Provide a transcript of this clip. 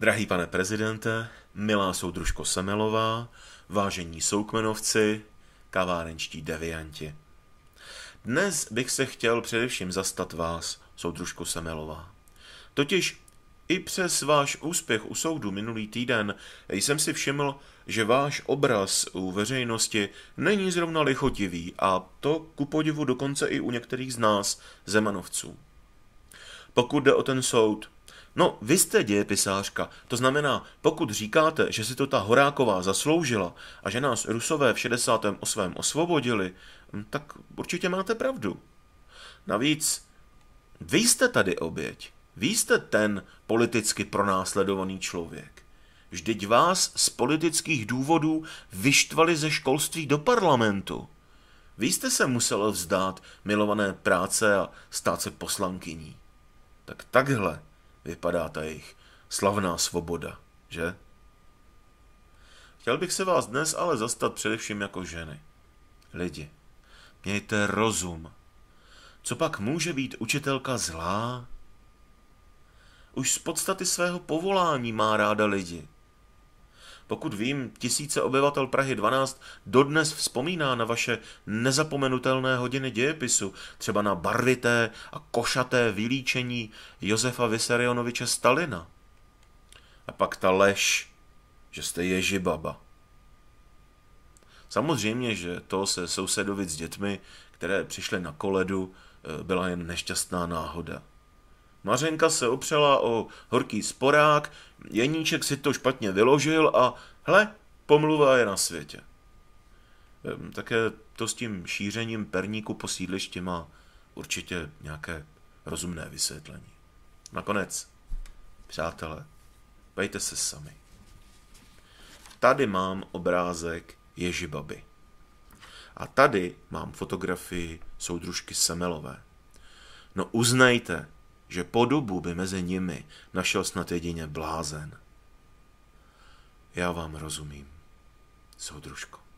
Drahý pane prezidente, milá soudružko Semelová, vážení soukmenovci, kavárenčtí devianti. Dnes bych se chtěl především zastat vás, soudružko Semelová. Totiž i přes váš úspěch u soudu minulý týden jsem si všiml, že váš obraz u veřejnosti není zrovna lichotivý a to ku podivu dokonce i u některých z nás, zemanovců. Pokud jde o ten soud, No, vy jste dějepisářka. To znamená, pokud říkáte, že si to ta Horáková zasloužila a že nás Rusové v 68. osvobodili, hm, tak určitě máte pravdu. Navíc, vy jste tady oběť. Vy jste ten politicky pronásledovaný člověk. Vždyť vás z politických důvodů vyštvali ze školství do parlamentu. Vy jste se musel vzdát milované práce a stát se poslankyní. Tak takhle vypadá ta jejich slavná svoboda, že? Chtěl bych se vás dnes ale zastat především jako ženy. Lidi, mějte rozum. Co pak může být učitelka zlá? Už z podstaty svého povolání má ráda lidi. Pokud vím, tisíce obyvatel Prahy 12 dodnes vzpomíná na vaše nezapomenutelné hodiny dějepisu, třeba na barvité a košaté vylíčení Josefa Vysarionoviče Stalina. A pak ta lež, že jste Ježibaba. Samozřejmě, že to se sousedovit s dětmi, které přišly na koledu, eh, byla jen nešťastná náhoda. Mařenka se opřela o horký sporák, Jeníček si to špatně vyložil a hle, pomluva je na světě. Ehm, také to s tím šířením perníku po sídlišti má určitě nějaké rozumné vysvětlení. Nakonec, přátelé, bejte se sami. Tady mám obrázek Ježibaby. A tady mám fotografii soudružky Semelové. No uznejte, že podobu by mezi nimi našel snad jedině blázen. Já vám rozumím, soudružko.